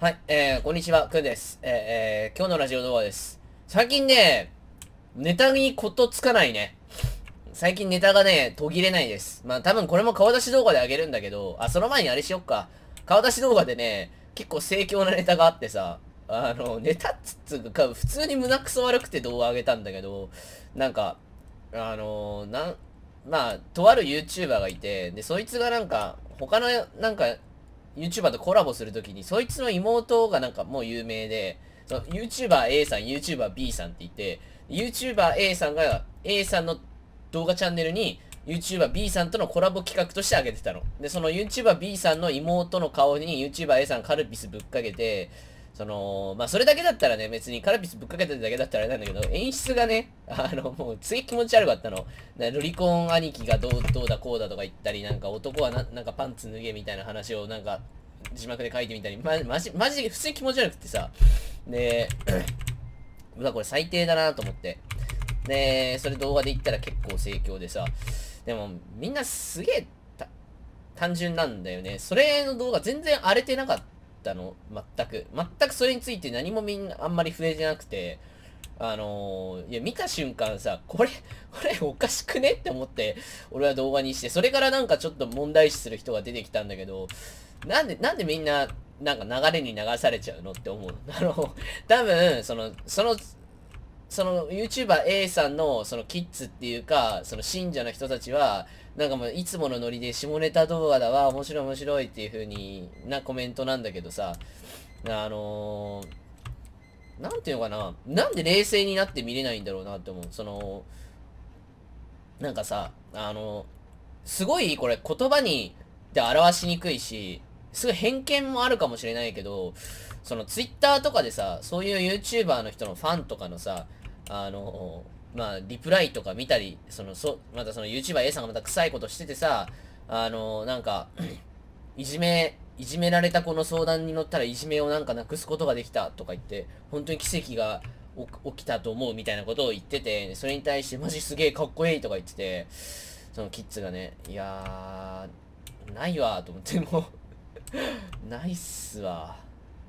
はい、えー、こんにちは、くんです。えー、えー、今日のラジオ動画です。最近ね、ネタにことつかないね。最近ネタがね、途切れないです。まあ多分これも顔出し動画であげるんだけど、あ、その前にあれしよっか。顔出し動画でね、結構盛況なネタがあってさ、あの、ネタっつうか、普通に胸くそ悪くて動画あげたんだけど、なんか、あの、なん、まあ、とある YouTuber がいて、で、そいつがなんか、他の、なんか、YouTuber とコラボするときに、そいつの妹がなんかもう有名で、YouTuberA さん、YouTuberB さんって言って、YouTuberA さんが A さんの動画チャンネルに YouTuberB さんとのコラボ企画としてあげてたの。で、その YouTuberB さんの妹の顔に YouTuberA さんカルピスぶっかけて、その、まあ、それだけだったらね、別にカルピスぶっかけてるだけだったらあれなんだけど、演出がね、あの、もう、つい気持ち悪かったの。なロリコン兄貴がどう、どうだこうだとか言ったり、なんか男はな、なんかパンツ脱げみたいな話を、なんか、字幕で書いてみたり、ま、じ、まじ普通に気持ち悪くてさ、で、うわ、これ最低だなと思って。で、それ動画で言ったら結構盛況でさ、でもみんなすげえ単純なんだよね。それの動画全然荒れてなかったの、全く。全くそれについて何もみんなあんまり触れてなくて、あのー、いや、見た瞬間さ、これ、これおかしくねって思って、俺は動画にして、それからなんかちょっと問題視する人が出てきたんだけど、なんで、なんでみんな、なんか流れに流されちゃうのって思う。あの、多分、その、その、その YouTuber A さんのそのキッズっていうか、その信者の人たちは、なんかもういつものノリで下ネタ動画だわ、面白い面白いっていう風になコメントなんだけどさ、あのー、なんていうのかな、なんで冷静になって見れないんだろうなって思う。その、なんかさ、あのー、すごいこれ言葉にで表しにくいし、すごい偏見もあるかもしれないけど、その Twitter とかでさ、そういう YouTuber の人のファンとかのさ、あの、まあ、リプライとか見たり、その、そ、またその YouTuberA さんがまた臭いことしててさ、あの、なんか、いじめ、いじめられた子の相談に乗ったらいじめをなんかなくすことができたとか言って、本当に奇跡が起きたと思うみたいなことを言ってて、それに対してマジすげえかっこいいとか言ってて、そのキッズがね、いやー、ないわと思ってもないっすわ。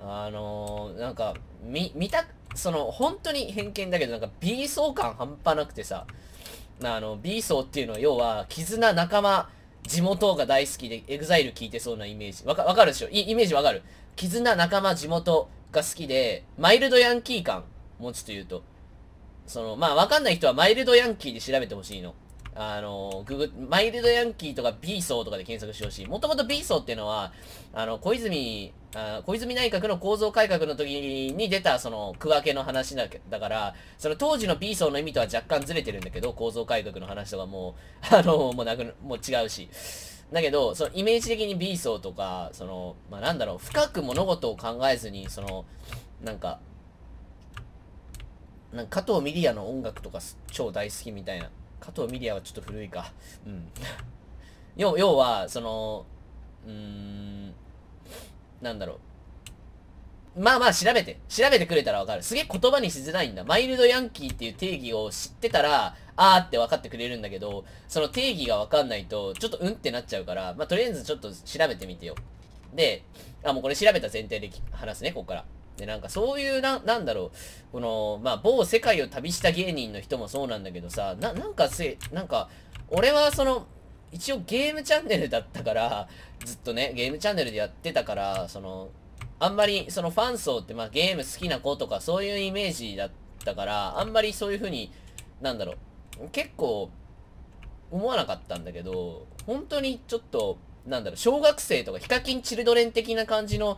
あのー、なんか、見た、その、本当に偏見だけど、なんか B 層感半端なくてさ、あの、B 層っていうのは要は、絆、仲間、地元が大好きで、エグザイル聞いてそうなイメージ。わか、かるでしょイイメージわかる。絆、仲間、地元が好きで、マイルドヤンキー感、もうちょっと言うと。その、まあ、わかんない人はマイルドヤンキーで調べてほしいの。あの、ググ、マイルドヤンキーとかビーソーとかで検索してほしい。もともとビーソーっていうのは、あの、小泉、あ小泉内閣の構造改革の時に出た、その、区分けの話だだから、その当時のビーソーの意味とは若干ずれてるんだけど、構造改革の話とかもう、あの、もうなく、もう違うし。だけど、そのイメージ的に B 層とか、その、まあ、なんだろう、深く物事を考えずに、その、なんか、なんか加藤ミリアの音楽とか超大好きみたいな加藤ミリアはちょっと古いか。うん。要要は、その、うーん、なんだろう。まあまあ調べて。調べてくれたらわかる。すげえ言葉にしづらいんだ。マイルドヤンキーっていう定義を知ってたら、あーって分かってくれるんだけど、その定義が分かんないと、ちょっとうんってなっちゃうから、まあとりあえずちょっと調べてみてよ。で、あ、もうこれ調べた前提で話すね、ここから。で、なんかそういう、な、なんだろう、この、まあ、某世界を旅した芸人の人もそうなんだけどさ、な、なんかせ、なんか、俺はその、一応ゲームチャンネルだったから、ずっとね、ゲームチャンネルでやってたから、その、あんまり、そのファン層って、まあ、ゲーム好きな子とか、そういうイメージだったから、あんまりそういう風に、なんだろう、結構、思わなかったんだけど、本当にちょっと、なんだろう、小学生とか、ヒカキンチルドレン的な感じの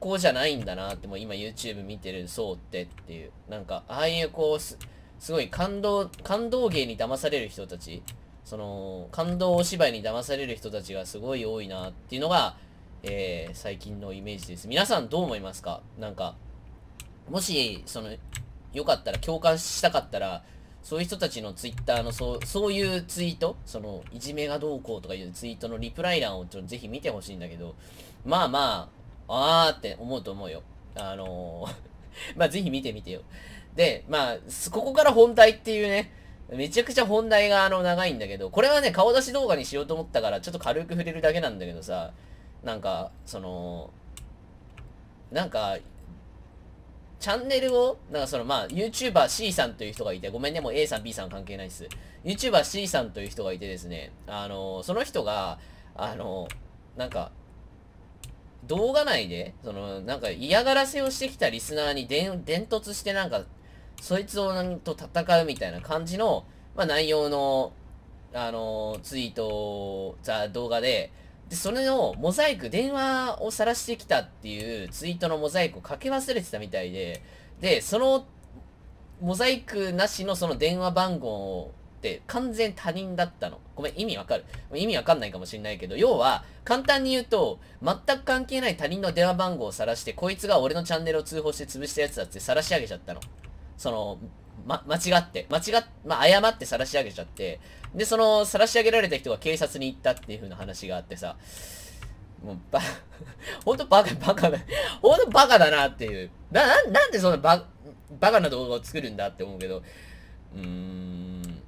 こじゃないんだなって、もう今 YouTube 見てる層ってっていう。なんか、ああいうこうす、すごい感動、感動芸に騙される人たち、その、感動お芝居に騙される人たちがすごい多いなっていうのが、えー、最近のイメージです。皆さんどう思いますかなんか、もし、その、よかったら、共感したかったら、そういう人たちのツイッターの、そう、そういうツイートその、いじめがどうこうとかいうツイートのリプライ欄をちょっとぜひ見てほしいんだけど、まあまあ、あーって思うと思うよ。あのー まぜひ見てみてよ。で、まあ、ここから本題っていうね、めちゃくちゃ本題があの長いんだけど、これはね、顔出し動画にしようと思ったから、ちょっと軽く触れるだけなんだけどさ、なんか、その、なんか、チャンネルを、なんかそのまあ、YouTuber C さんという人がいて、ごめんね、もう A さん B さん関係ないっす。YouTuber C さんという人がいてですね、あの、その人が、あの、なんか、動画内で、その、なんか嫌がらせをしてきたリスナーに伝突してなんか、そいつをと戦うみたいな感じの、まあ、内容の、あの、ツイート、ザ、動画で、で、それのモザイク、電話を晒してきたっていうツイートのモザイクをかけ忘れてたみたいで、で、その、モザイクなしのその電話番号って完全他人だったの。ごめん、意味わかる。意味わかんないかもしんないけど、要は、簡単に言うと、全く関係ない他人の電話番号を晒して、こいつが俺のチャンネルを通報して潰したやつだって晒し上げちゃったの。その、ま、間違って、間違っ、まあ、誤って晒し上げちゃって、で、その、晒し上げられた人が警察に行ったっていう風な話があってさ、もう、ば、ほんとバカ、バカだ、ほんとバカだなっていう。な、な、なんでそんなバ、バカな動画を作るんだって思うけど、うーん、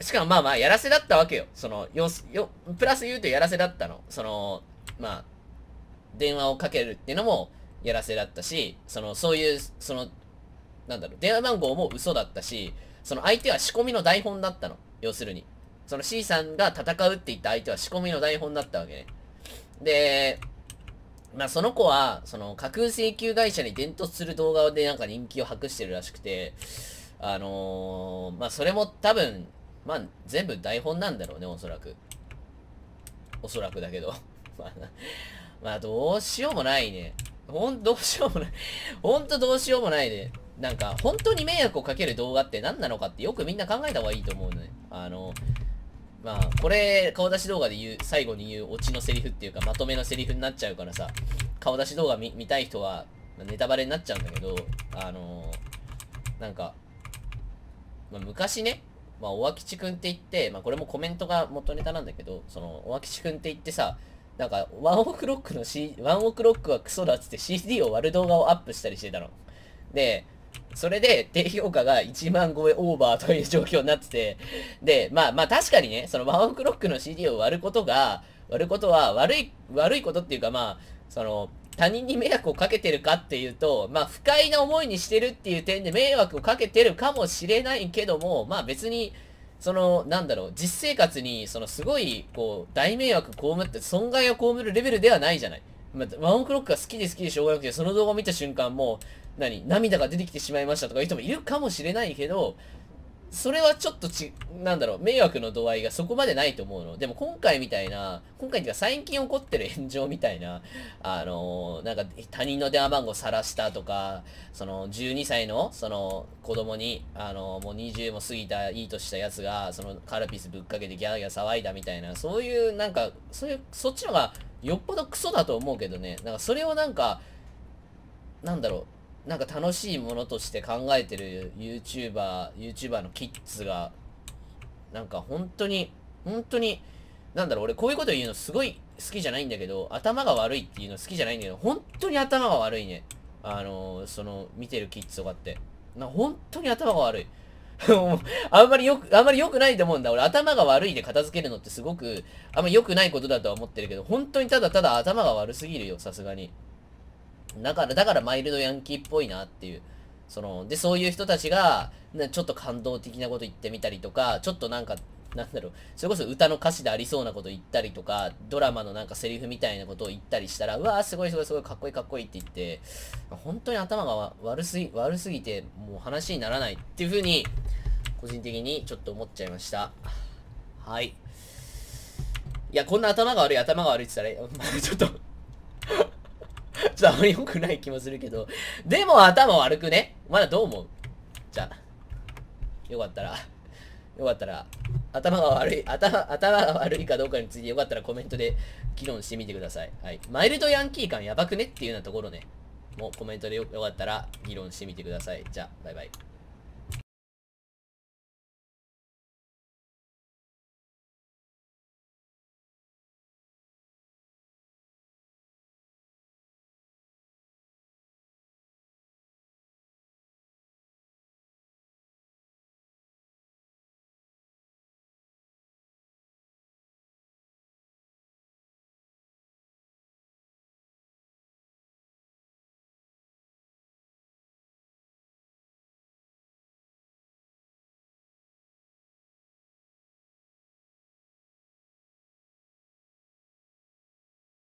しかもまあまあ、やらせだったわけよ。その、よ、よ、プラス言うとやらせだったの。その、まあ、電話をかけるっていうのもやらせだったし、その、そういう、その、なんだろう、電話番号も嘘だったし、その相手は仕込みの台本だったの。要するに。その C さんが戦うって言った相手は仕込みの台本だったわけね。で、まあその子は、その架空請求会社に伝達する動画でなんか人気を博してるらしくて、あのー、まあそれも多分、まあ、全部台本なんだろうね、おそらく。おそらくだけど。まあ、どうしようもないね。ほん、どうしようもない。ほんとどうしようもないね。なんか、本当に迷惑をかける動画って何なのかってよくみんな考えた方がいいと思うね。あの、まあ、これ、顔出し動画で言う、最後に言うオチのセリフっていうか、まとめのセリフになっちゃうからさ、顔出し動画見見たい人は、ネタバレになっちゃうんだけど、あのー、なんか、まあ、昔ね、まあ、おわきちくんって言って、まあ、これもコメントが元ネタなんだけど、その、おわきちくんって言ってさ、なんか、ワンオクロックの C、ワンオクロックはクソだっつって CD を割る動画をアップしたりしてたの。で、それで、低評価が1万超えオーバーという状況になってて、で、まあまあ確かにね、そのワンオクロックの CD を割ることが、割ることは悪い、悪いことっていうかまあ、その、他人に迷惑をかけてるかっていうと、まあ、不快な思いにしてるっていう点で迷惑をかけてるかもしれないけども、まあ、別に、その、なんだろう、実生活に、その、すごい、こう、大迷惑被って、損害を被るレベルではないじゃない。まあ、ワンオクロックが好きで好きでしょうがなくて、その動画を見た瞬間、もう、何、涙が出てきてしまいましたとかいう人もいるかもしれないけど、それはちょっとち、なんだろう、迷惑の度合いがそこまでないと思うの。でも今回みたいな、今回っていうか最近起こってる炎上みたいな、あのー、なんか他人の電話番号晒したとか、その12歳の、その子供に、あのー、もう20も過ぎた、いい年したやつが、そのカルピスぶっかけてギャーギャー騒いだみたいな、そういう、なんか、そういう、そっちのがよっぽどクソだと思うけどね、なんかそれをなんか、なんだろう、なんか楽しいものとして考えてる YouTuber、YouTuber のキッズが、なんか本当に、本当に、なんだろう、俺こういうこと言うのすごい好きじゃないんだけど、頭が悪いっていうの好きじゃないんだけど、本当に頭が悪いね。あのー、その、見てるキッズとかって。な、本当に頭が悪い。あんまりよく、あんまり良くないと思うんだ。俺、頭が悪いで片付けるのってすごく、あんまり良くないことだとは思ってるけど、本当にただただ頭が悪すぎるよ、さすがに。。だから、だからマイルドヤンキーっぽいなっていう。その、で、そういう人たちが、ちょっと感動的なこと言ってみたりとか、ちょっとなんか、なんだろう、それこそ歌の歌詞でありそうなこと言ったりとか、ドラマのなんかセリフみたいなことを言ったりしたら、うわーすごいすごいすごいかっこいいかっこいいって言って、本当に頭が悪すぎ、悪すぎて、もう話にならないっていうふうに、個人的にちょっと思っちゃいました。はい。いや、こんな頭が悪い、頭が悪いって言ったら、ちょっとちょっとあんまり良くない気もするけど。でも頭悪くねまだどう思うじゃあ、よかったら、よかったら、頭が悪い、頭、頭が悪いかどうかについてよかったらコメントで議論してみてください。はい。マイルドヤンキー感やばくねっていうようなところね。もうコメントでよよかったら議論してみてください。じゃあ、バイバイ。